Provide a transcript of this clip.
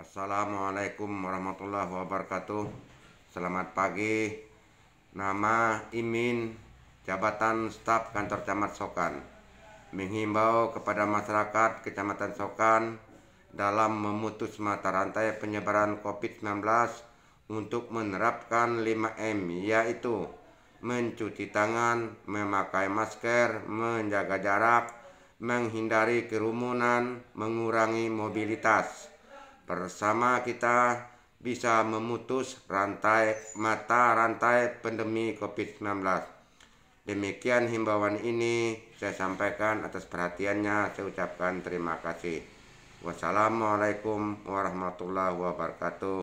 Assalamualaikum warahmatullahi wabarakatuh Selamat pagi Nama Imin Jabatan Staf Kantor Camat Sokan Menghimbau kepada masyarakat Kecamatan Sokan Dalam memutus mata rantai penyebaran COVID-19 Untuk menerapkan 5M Yaitu Mencuci tangan Memakai masker Menjaga jarak Menghindari kerumunan Mengurangi mobilitas Bersama kita bisa memutus rantai mata rantai pandemi COVID-19. Demikian himbauan ini saya sampaikan atas perhatiannya. Saya ucapkan terima kasih. Wassalamualaikum warahmatullahi wabarakatuh.